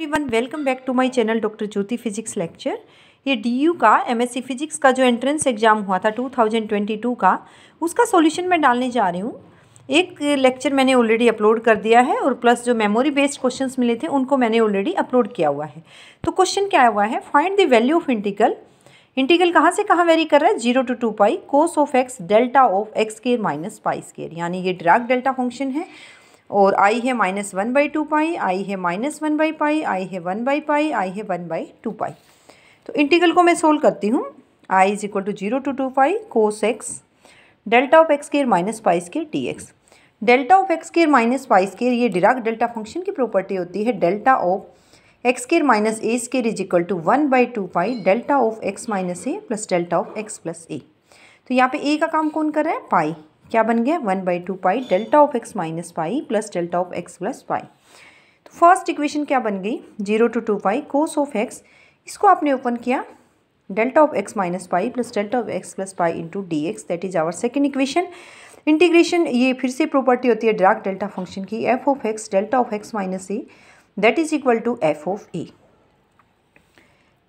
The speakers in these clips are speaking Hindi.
everyone welcome back to my channel doctor Jyoti physics lecture ये डीयू का एमएससी फिजिक्स का जो एंट्रेंस एग्ज़ाम हुआ था 2022 का उसका सॉल्यूशन मैं डालने जा रही हूँ एक लेक्चर मैंने ऑलरेडी अपलोड कर दिया है और प्लस जो मेमोरी बेस्ड क्वेश्चंस मिले थे उनको मैंने ऑलरेडी अपलोड किया हुआ है तो क्वेश्चन क्या हुआ है find the value of integral integral कहाँ से कहाँ वेरी कर रहा है zero to two pi cos of x delta of x square minus pi square यानी ये ड्राग डेल्टा फंक्शन है और आई है minus one by two pi I है minus one by pi I है वन बाई पाई आई है वन बाई टू पाई तो इंटीग्रल को मैं सोल्व करती हूँ I is equal to zero to two pi cos x delta of x square minus pi square d x delta of x square minus pi square ये डिराक डेल्टा फंक्शन की प्रॉपर्टी होती है delta of x square minus a square is equal to one by two pi delta of x minus a plus delta of x plus a तो यहाँ पे ए का काम कौन कर रहा है पाई क्या बन गया one by two pi delta of x minus pi plus delta of x plus pi तो फर्स्ट इक्वेशन क्या बन गई zero to two pi cos of x इसको आपने ओपन किया delta of x minus pi plus delta of x plus pi into d x that is our second equation integration ये फिर से प्रॉपर्टी होती है ड्राक डेल्टा फंक्शन की f of x delta of x minus a that is equal to f of a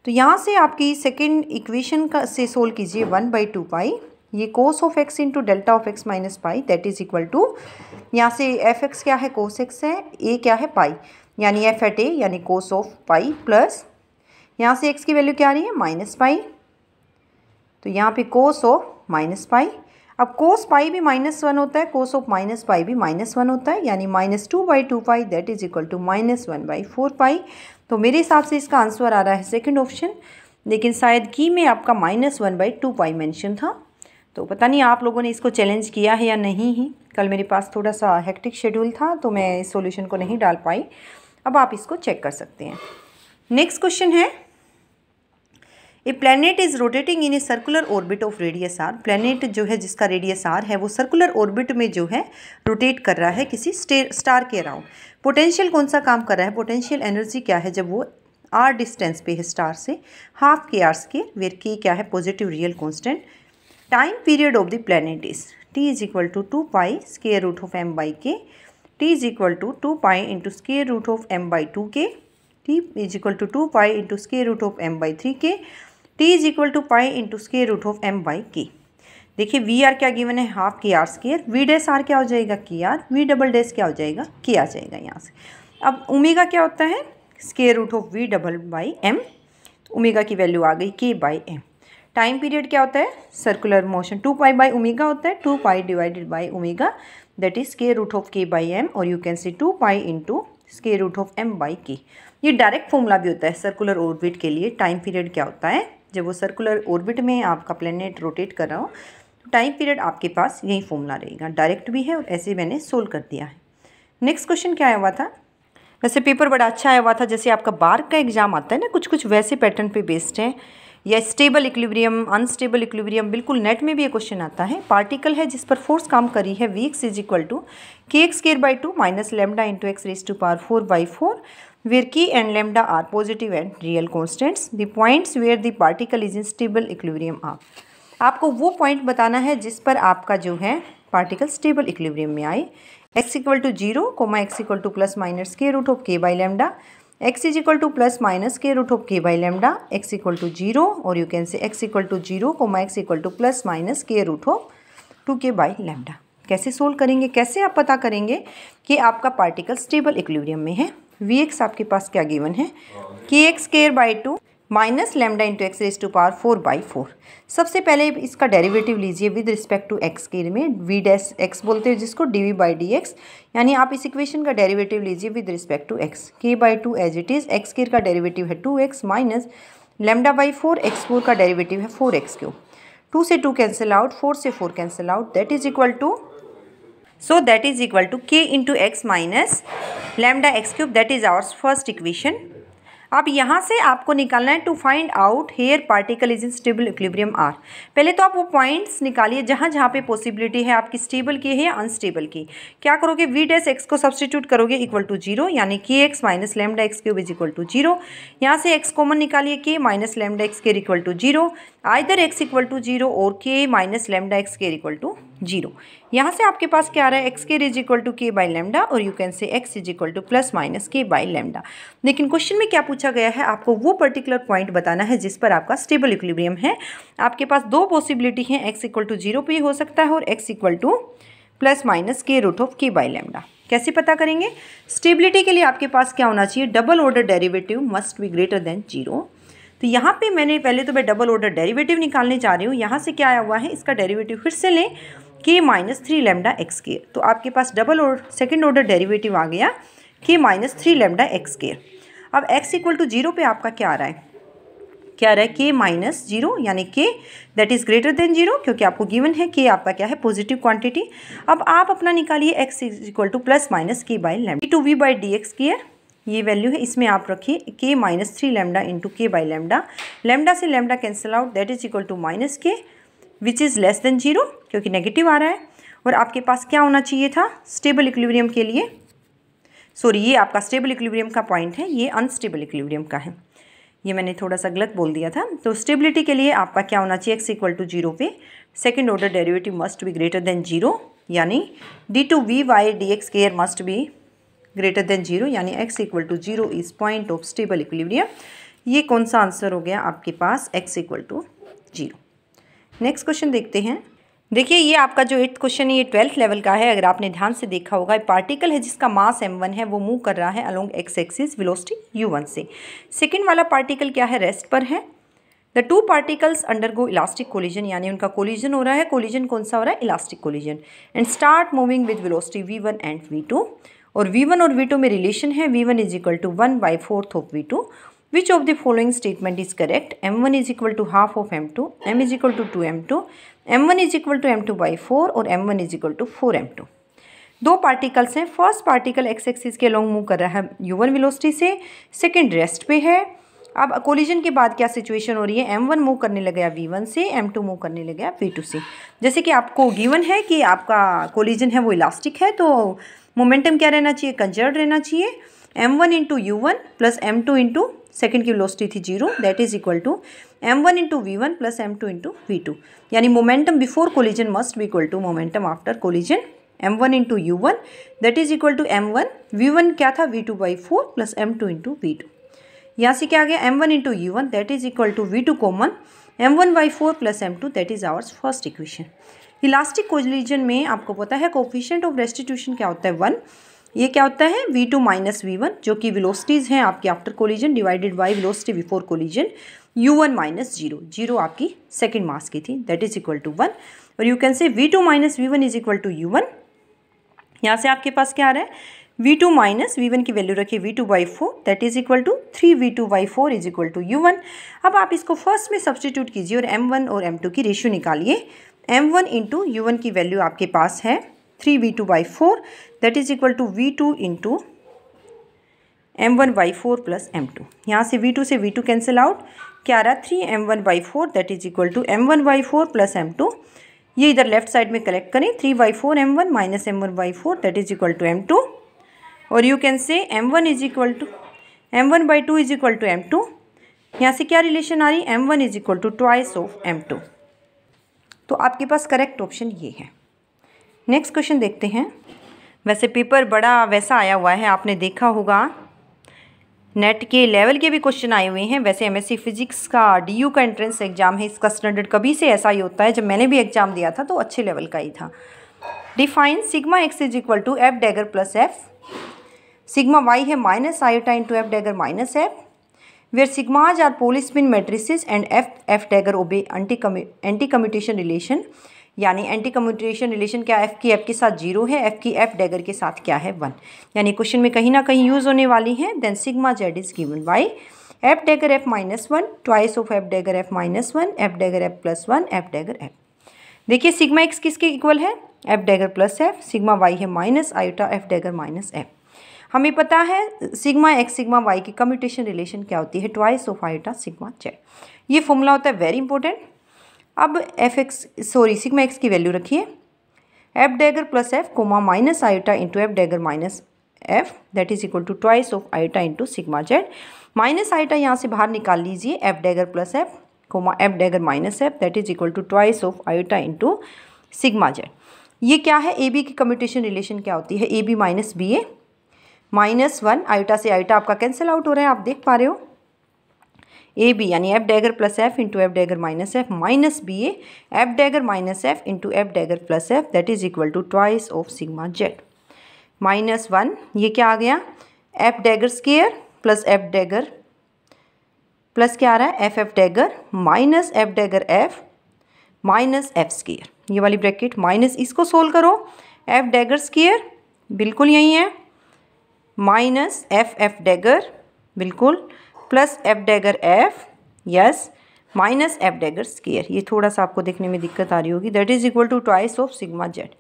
तो यहाँ से आपकी सेकेंड इक्वेशन का से सोल्व कीजिए वन बाई टू पाई ये cos of x into delta of x minus pi that is equal to यहाँ से एफ एक्स क्या है कोस एक्स है ए क्या है पाई यानी एफ एट ए यानी कोस ऑफ पाई प्लस यहाँ से एक्स की वैल्यू क्या आ रही है माइनस पाई तो यहाँ पे कोस ऑफ माइनस पाई अब कोस पाई भी माइनस वन होता है कोस ऑफ माइनस पाई भी माइनस वन होता है यानी minus two by two pi that is equal to minus one by four pi तो मेरे हिसाब से इसका आंसर आ रहा है सेकेंड ऑप्शन लेकिन शायद की में आपका minus one by two pi mention था तो पता नहीं आप लोगों ने इसको चैलेंज किया है या नहीं ही कल मेरे पास थोड़ा सा हेक्टिक शेड्यूल था तो मैं इस सोल्यूशन को नहीं डाल पाई अब आप इसको चेक कर सकते हैं नेक्स्ट क्वेश्चन है a planet is rotating in a circular orbit of radius R planet जो है जिसका रेडियस आर है वो सर्कुलर ऑर्बिट में जो है रोटेट कर रहा है किसी स्टार के अराउंड पोटेंशियल कौन सा काम कर रहा है पोटेंशियल एनर्जी क्या है जब वो आर डिस्टेंस पे है स्टार से हाफ के आर्स के वेर के क्या है positive real constant time period of the planet is T is equal to two pi square root of M by k T is equal to two pi into square root of M by two k T is equal to two pi into square root of M by three k T is equal to pi into square root of M by k देखिए वी आर क्या गिवन है half k r square V डेस आर क्या हो जाएगा के आर वी डबल डेस क्या हो जाएगा के आ जाएगा यहाँ से अब उमेगा क्या होता है square root of V double by M omega की वैल्यू आ गई K by M time period क्या होता है circular motion two pi by omega होता है two pi divided by omega that is K root of K by M और you can see two pi into square root of M by K ये डायरेक्ट फॉर्मूला भी होता है सर्कुलर ऑर्बिट के लिए टाइम पीरियड क्या होता है जब वो सर्कुलर ऑर्बिट में आपका प्लेनेट रोटेट कर रहा हो तो टाइम पीरियड आपके पास यही फॉर्मूला रहेगा डायरेक्ट भी है और ऐसे मैंने सोल्व कर दिया है नेक्स्ट क्वेश्चन क्या आया हुआ था वैसे पेपर बड़ा अच्छा आया हुआ था जैसे आपका बार का एग्जाम आता है ना कुछ कुछ वैसे पैटर्न पे बेस्ड है या स्टेबल इक्विब्रियम अनस्टेबल इक्विबरियम बिल्कुल नेट में भी ये क्वेश्चन आता है पार्टिकल है जिस पर फोर्स काम करी है V X is equal to K X square by two minus lambda into X raise to power four by four where K and lambda are positive and real constants the points where the particle is in stable equilibrium आपको वो पॉइंट बताना है जिस पर आपका जो है पार्टिकल स्टेबल इक्विलिब्रियम में आए x equal to zero comma X equal to plus minus K root of K by lambda X is equal to plus minus K root of K by lambda X equal to zero और you can say X equal to zero को X equal to plus minus K root of two K by lambda कैसे सोल्व करेंगे कैसे आप पता करेंगे कि आपका पार्टिकल स्टेबल इक्विलिब्रियम में है वी एक्स आपके पास क्या गिवन है K X square by two minus lambda into X raise to power four by four सबसे पहले इसका डेरिवेटिव लीजिए विद रिस्पेक्ट टू एक्स के में वी डैस एक्स बोलते हैं जिसको D V by D X यानी आप इस इक्वेशन का डेरिवेटिव लीजिए with respect to X K by two as it is X square का डेरिवेटिव है two X minus lambda by four X four का डेरिवेटिव है फोर एक्स क्यूब टू से टू कैंसिल आउट फोर से four cancel out that is equal to so that is equal to K into X minus lambda X cube that is our first equation अब यहाँ से आपको निकालना है to find out here particle is in stable equilibrium or पहले तो आप वो पॉइंट्स निकालिए जहाँ जहाँ पे पॉसिबिलिटी है आपकी स्टेबल की है या अनस्टेबल की क्या करोगे वी डेस एक्स को सब्सटीट्यूट करोगे इक्वल टू जीरो यानी K X minus lambda X cube is equal to zero यहाँ से एक्स कॉमन निकालिए के माइनस लेमडा एक्स के equal to zero either X equal to zero और K minus lambda X square equal to zero यहाँ से आपके पास क्या आ रहा है X square is equal to K by lambda और you can say X is equal to plus minus K by lambda लेकिन क्वेश्चन में क्या पूछा गया है आपको वो पर्टिकुलर पॉइंट बताना है जिस पर आपका स्टेबल इक्विलिब्रियम है आपके पास दो पॉसिबिलिटी हैं एक्स इक्वल टू जीरो पर हो सकता है और X equal to plus minus K root of K by lambda कैसे पता करेंगे स्टेबिलिटी के लिए आपके पास क्या होना चाहिए double order derivative must be greater than zero तो यहाँ पे मैंने पहले तो मैं डबल ऑर्डर डेरिवेटिव निकालने जा रही हूँ यहाँ से क्या आया हुआ है इसका डेरिवेटिव फिर से लें K minus three lambda X square तो आपके पास डबल और सेकेंड ऑर्डर डेरिवेटिव आ गया K minus three lambda X square अब एक्स इक्वल टू जीरो पर आपका क्या आ रहा है क्या आ रहा है के माइनस जीरो यानी K that is greater than zero क्योंकि आपको गिवन है के आपका क्या है पॉजिटिव क्वांटिटी अब आप अपना निकालिए X is equal to plus minus K by lambda two V by D X square ये वैल्यू है इसमें आप रखिए K minus three lambda into K by lambda lambda से lambda cancel out that is equal to minus K which is less than zero क्योंकि नेगेटिव आ रहा है और आपके पास क्या होना चाहिए था स्टेबल इक्विलिब्रियम के लिए सॉरी ये आपका स्टेबल इक्विलिब्रियम का पॉइंट है ये अनस्टेबल इक्विलिब्रियम का है ये मैंने थोड़ा सा गलत बोल दिया था तो स्टेबिलिटी के लिए आपका क्या होना चाहिए एक्स इक्वल टू जीरो पे second order derivative must be greater than zero यानी D two V by D X square must be greater than zero यानी X equal to zero is point of stable equilibrium ये कौन सा आंसर हो गया आपके पास X equal to zero next question देखते हैं देखिए ये आपका जो एट्थ क्वेश्चन है ये ट्वेल्थ लेवल का है अगर आपने ध्यान से देखा होगा पार्टिकल है जिसका मास एम वन है वो मूव कर रहा है along X axis velocity U one से सेकेंड वाला पार्टिकल क्या है रेस्ट पर है the two particles undergo elastic collision यानी उनका कोलिजन हो रहा है कोलिजन कौन सा हो रहा है elastic collision and start moving with velocity V one and V two और वी वन और वी टू में रिलेशन है V one is equal to one by fourth of V two which of the following statement is correct M one is equal to half of M two M is equal to two M two M one is equal to M two by four और M one is equal to four M two दो पार्टिकल्स हैं फर्स्ट पार्टिकल एक्स एक्सिस के लॉन्ग मूव कर रहा है यूवन विलोस्टी से सेकेंड रेस्ट पे है अब कोलिजन के बाद क्या सिचुएशन हो रही है एम वन मूव करने लग गया वी वन से एम टू मूव करने लग गया वी टू से जैसे कि आपको गिवन है कि आपका कोलिजन है वो इलास्टिक है तो मोमेंटम क्या रहना चाहिए कंजर्व रहना चाहिए M one into U one plus M two into second की वेलोसिटी थी zero that is equal to M one into V one plus M two into V two यानी momentum before collision must be equal to momentum after collision M one into U one that is equal to M one V one क्या था V two by four plus M two into V two यहाँ से क्या आ गया M one into U one that is equal to V two common M one by four plus M two that is ours first equation elastic collision में आपको पता है कोफिशेंट ऑफ रेस्टिट्यूशन क्या होता है वन ये क्या होता है V two minus V one जो कि विलोसिटीज़ हैं आपकी after collision divided by velocity before collision U one minus zero zero आपकी सेकेंड मास की थी that is equal to one और you can say V two minus V one is equal to U one यहाँ से आपके पास क्या आ रहा है V two minus V one की वैल्यू रखिए V two by four that is equal to three V two by four is equal to U one अब आप इसको फर्स्ट में सब्सटीट्यूट कीजिए और एम वन और एम टू की रेशियो निकालिए M one into U one की वैल्यू आपके पास है three V two by four that is equal to V two into M one by four plus M two यहाँ से वी टू से वी टू कैंसिल आउट क्या आ रहा three M one by four that is equal to M one by four plus M two ये इधर लेफ्ट साइड में कलेक्ट करें three by four M one minus M one by four that is equal to M two और you can say M one is equal to M one by two is equal to M two यहाँ से क्या रिलेशन आ रही M one is equal to twice of M two तो आपके पास करेक्ट ऑप्शन ये है नेक्स्ट क्वेश्चन देखते हैं वैसे पेपर बड़ा वैसा आया हुआ है आपने देखा होगा नेट के लेवल के भी क्वेश्चन आए हुए हैं वैसे एमएससी फिजिक्स का डीयू का एंट्रेंस एग्जाम है इसका स्टैंडर्ड कभी से ऐसा ही होता है जब मैंने भी एग्जाम दिया था तो अच्छे लेवल का ही था define sigma X is equal to F dagger plus F sigma Y है minus I times two F dagger minus F where sigmas are polyspin matrices and F, F dagger obey anti-commutation relation यानी एंटी कम्यूटेशन रिलेशन क्या एफ़ की एफ़ के साथ जीरो है एफ़ की एफ़ डैगर के साथ क्या है वन यानी क्वेश्चन में कहीं ना कहीं यूज़ होने वाली है then sigma Z is given by F dagger F minus one twice of F dagger F minus one F dagger F plus one F dagger F देखिए सिग्मा एक्स किसके इक्वल है F dagger plus F sigma Y है minus iota F dagger minus F हमें पता है सिग्मा एक्स सिग्मा वाई की कम्यूटेशन रिलेशन क्या होती है twice of iota sigma Z ये फॉर्मूला होता है वेरी इंपॉर्टेंट अब F X sorry sigma X की वैल्यू रखिए F dagger plus F comma minus eta into F dagger minus F that is equal to twice of eta into sigma Z minus eta यहाँ से बाहर निकाल लीजिए F dagger plus F comma F dagger minus F that is equal to twice of eta into sigma Z ये क्या है ए बी की कम्यूटेशन रिलेशन क्या होती है A B minus B A minus one eta से आइटा आपका कैंसिल आउट हो रहा है आप देख पा रहे हो ए बी यानी F dagger plus F into F dagger minus F minus B F dagger minus F into F dagger plus F that is equal to twice of sigma Z minus one ये क्या आ गया F dagger square plus F dagger plus क्या आ रहा है F F dagger minus F dagger F minus F square ये वाली ब्रैकेट माइनस इसको सोल्व करो एफ डैगर स्केयर बिल्कुल यही है माइनस एफ एफ डैगर बिल्कुल plus F dagger F yes minus F dagger square ये थोड़ा सा आपको देखने में दिक्कत आ रही होगी that is equal to twice of sigma Z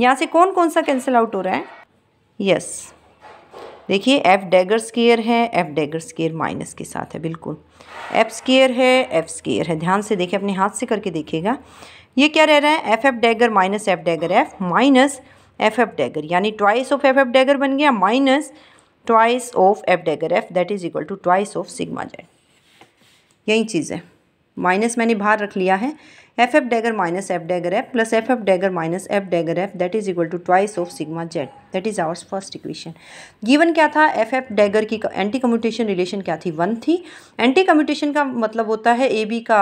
यहाँ से कौन कौन सा कैंसिल आउट हो रहा है यस देखिए एफ डैगर स्केयर है एफ डैगर स्केयर माइनस के साथ है बिल्कुल एफ स्केयर है एफ स्केयर है ध्यान से देखिए अपने हाथ से करके देखिएगा ये क्या रह रहा है F F dagger minus F dagger F minus F F dagger यानी twice of F F dagger बन गया minus twice of F dagger F that is equal to twice of sigma Z यही चीज़ है माइनस मैंने बाहर रख लिया है F F dagger minus F dagger F plus F F dagger minus F dagger F that is equal to twice of sigma Z that is ours first equation given क्या था एफ एफ डैगर की एंटी कम्यूटेशन रिलेशन क्या थी वन थी एंटी कम्यूटेशन का मतलब होता है ए बी का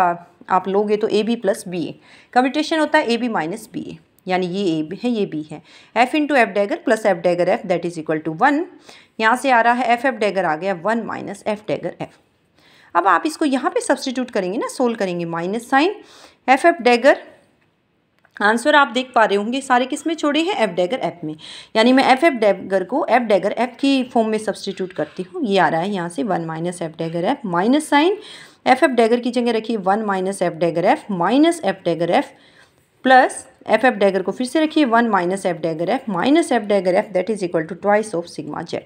आप लोगे तो A B plus B A commutation होता है A B minus B A यानी ये ए है ये बी है F into F dagger plus F dagger F that is equal to one यहाँ से आ रहा है एफ एफ डैगर आ गया one minus F dagger F अब आप इसको यहाँ पे सब्सटीट्यूट करेंगे ना सोल्व करेंगे minus sign F F dagger answer आप देख पा रहे होंगे सारे किस में छोड़े हैं एफ डैगर एफ में यानी मैं एफ एफ डैगर को एफ डैगर एफ की फॉर्म में सब्सटीट्यूट करती हूँ ये आ रहा है यहाँ से one minus F dagger F minus sign F F dagger की जगह रखिए one minus F dagger F minus F dagger F plus F F dagger को फिर से रखिए one minus F dagger F minus F dagger F that is equal to twice of sigma Z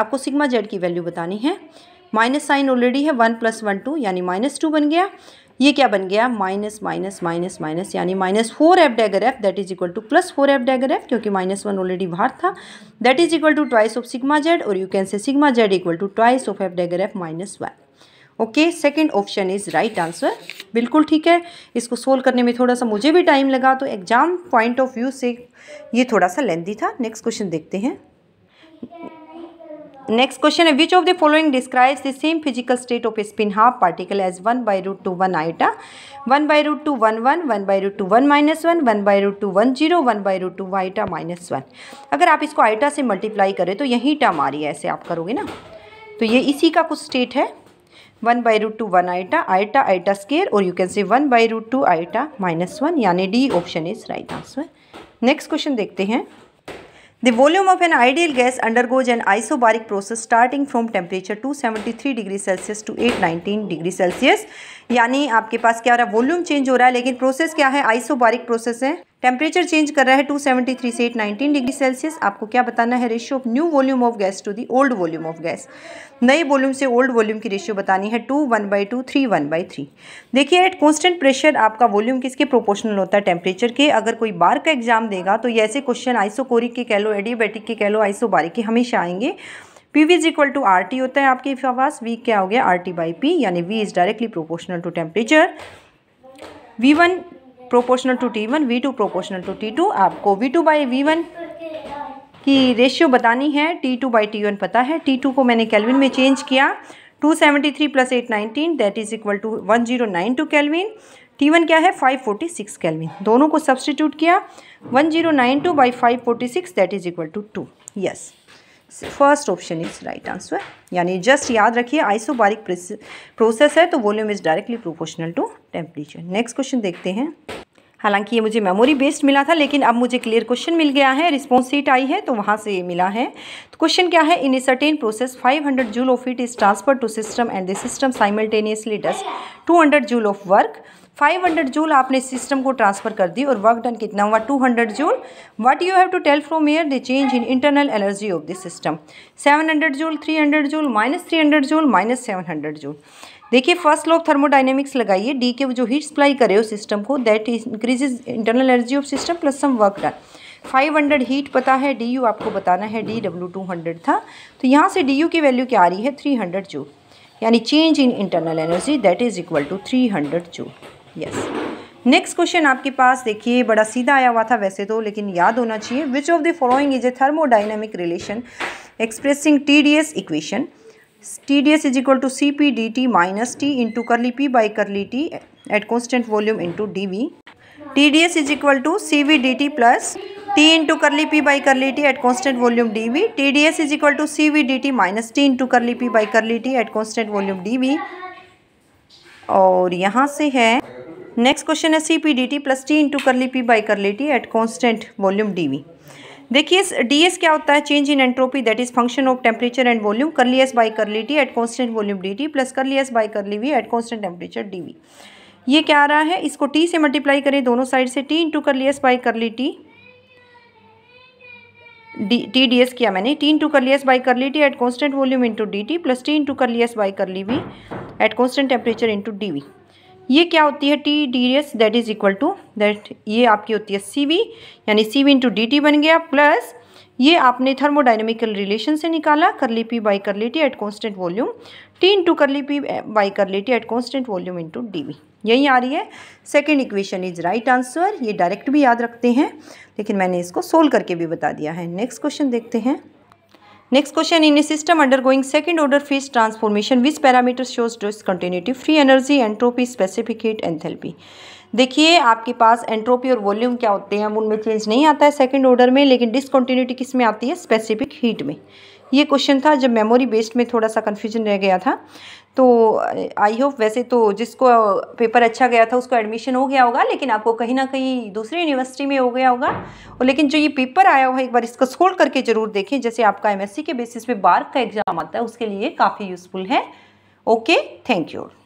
आपको सिग्मा जेड की वैल्यू बतानी है माइनस साइन ऑलरेडी है वन प्लस वन टू यानी माइनस टू बन गया ये क्या बन गया माइनस माइनस माइनस माइनस यानी minus four F dagger F that is equal to plus four F dagger F क्योंकि माइनस वन ऑलरेडी बाहर था that is equal to twice of sigma Z और you can say sigma Z equal to twice of F dagger F minus one okay second option is right answer बिल्कुल ठीक है इसको सोल्व करने में थोड़ा सा मुझे भी टाइम लगा तो एग्जाम पॉइंट ऑफ व्यू से ये थोड़ा सा लेंदी था नेक्स्ट क्वेश्चन देखते हैं नेक्स्ट क्वेश्चन है which of the following describes the same physical state of spin half particle as one by root two one eta one by root two one one one by root two one minus one one by root two one zero one by root two eta minus one अगर आप इसको आइटा से मल्टीप्लाई करें तो यही टर्म आ रही है ऐसे आप करोगे ना तो ये इसी का कुछ स्टेट है one by root two one eta eta eta square और you can say one by root two eta minus one यानी D option is right answer next question देखते हैं the volume of an ideal gas undergoes an isobaric process starting from temperature two seventy three degree Celsius to eight nineteen degree Celsius यानी आपके पास क्या हो रहा है वॉल्यूम चेंज हो रहा है लेकिन प्रोसेस क्या है आइसोबारिक प्रोसेस है टेम्परेचर चेंज कर रहा है 273 से 819 डिग्री सेल्सियस आपको क्या बताना है ratio of new volume of gas to the old volume of gas नए वॉल्यूम से ओल्ड वॉल्यूम की रेशियो बतानी है two one by two three one by three देखिए एट कॉन्स्टेंट प्रेशर आपका वॉल्यूम किसके प्रोपोर्शनल होता है टेम्परेचर के अगर कोई बार का एग्जाम देगा तो ये ऐसे क्वेश्चन आइसोकोरिक के कह लो एडियोबैटिक के कह लो आइसोबारिक के हमेशा आएंगे P V is equal to R T होता है आपके पास वी क्या हो गया आर टी बाई पी यानी V is directly proportional to temperature V one proportional to T one V two proportional to T two आपको V two by V one की रेशियो बतानी है T two by T one पता है टी टू को मैंने कैलविन में चेंज किया two seventy three plus eight nineteen that is equal to one zero nine two kelvin T one क्या है फाइव फोर्टी सिक्स कैलविन दोनों को सब्सटीट्यूट किया one zero nine two by five forty six that is equal to two yes first option is right answer यानी जस्ट याद रखिए आइसोबारिक प्रोसेस है तो volume is directly proportional to temperature next question देखते हैं हालांकि ये मुझे मेमोरी बेस्ड मिला था लेकिन अब मुझे क्लियर क्वेश्चन मिल गया है रिस्पॉन्स सीट आई है तो वहाँ से ये मिला है तो क्वेश्चन क्या है in a certain process 500 joule of it is transfer to system and the system simultaneously does 200 joule of work five hundred joule आपने सिस्टम को ट्रांसफ़र कर दी और वर्क डन कितना हुआ two hundred joule what you have to tell from here the change in internal energy of this system seven hundred joule three hundred joule minus three hundred joule minus seven hundred joule देखिए फर्स्ट लॉ ऑफ थर्मोडाइनेमिक्स लगाइए डी के जो हीट सप्लाई करे उस सिस्टम को that increases internal energy of system plus some work done five hundred heat पता है डी यू आपको बताना है डी डब्ल्यू टू हंड्रेड था तो यहाँ से डी यू की वैल्यू क्या आ रही है थ्री हंड्रेड जो यानी change in internal energy that is equal to three hundred joule yes next question आपके पास देखिए बड़ा सीधा आया हुआ था वैसे तो लेकिन याद होना चाहिए which of the following is a thermodynamic relation expressing T D S equation T D S is equal to C P D T minus T into curly P by curly T at constant volume into D V T D S is equal to C V D T plus T into curly P by curly T at constant volume D V T D S is equal to C V D T minus T into curly P by curly T at constant volume D V और यहाँ से है नेक्स्ट क्वेश्चन है C P D T plus T into curly P by curly T at constant volume D V देखिए डी एस क्या होता है change in entropy that is function of temperature and volume curly S by curly T at constant volume D T plus curly S by curly V at constant temperature D V ये क्या आ रहा है इसको टी से मल्टीप्लाई करें दोनों साइड से T into curly S by curly T D T D S किया मैंने T into curly S by curly T at constant volume into D T plus T into curly S by curly V at constant temperature into D V ये क्या होती है T D S that is equal to that ये आपकी होती है सी वी यानी C V into D T बन गया प्लस ये आपने थर्मोडाइनमिकल रिलेशन से निकाला curly P by curly T at constant volume T into curly P by curly T at constant volume into D V यही आ रही है second equation is right answer ये डायरेक्ट भी याद रखते हैं लेकिन मैंने इसको सोल्व करके भी बता दिया है नेक्स्ट क्वेश्चन देखते हैं next question in a system undergoing second order phase transformation which parameter shows discontinuity free energy entropy specific heat enthalpy देखिए आपके पास एंट्रोपी और वॉल्यूम क्या होते हैं उनमें चेंज नहीं आता है सेकेंड ऑर्डर में लेकिन डिसकंटिन्यूटी किस में आती है स्पेसिफिक हीट में ये क्वेश्चन था जब मेमोरी बेस्ड में थोड़ा सा कन्फ्यूजन रह गया था तो आई uh, होप वैसे तो जिसको पेपर अच्छा गया था उसको एडमिशन हो गया होगा लेकिन आपको कहीं ना कहीं दूसरी यूनिवर्सिटी में हो गया होगा और लेकिन जो ये पेपर आया हुआ है एक बार इसको स्कोल करके ज़रूर देखें जैसे आपका एमएससी के बेसिस पे बार का एग्ज़ाम आता है उसके लिए काफ़ी यूज़फुल है ओके थैंक यू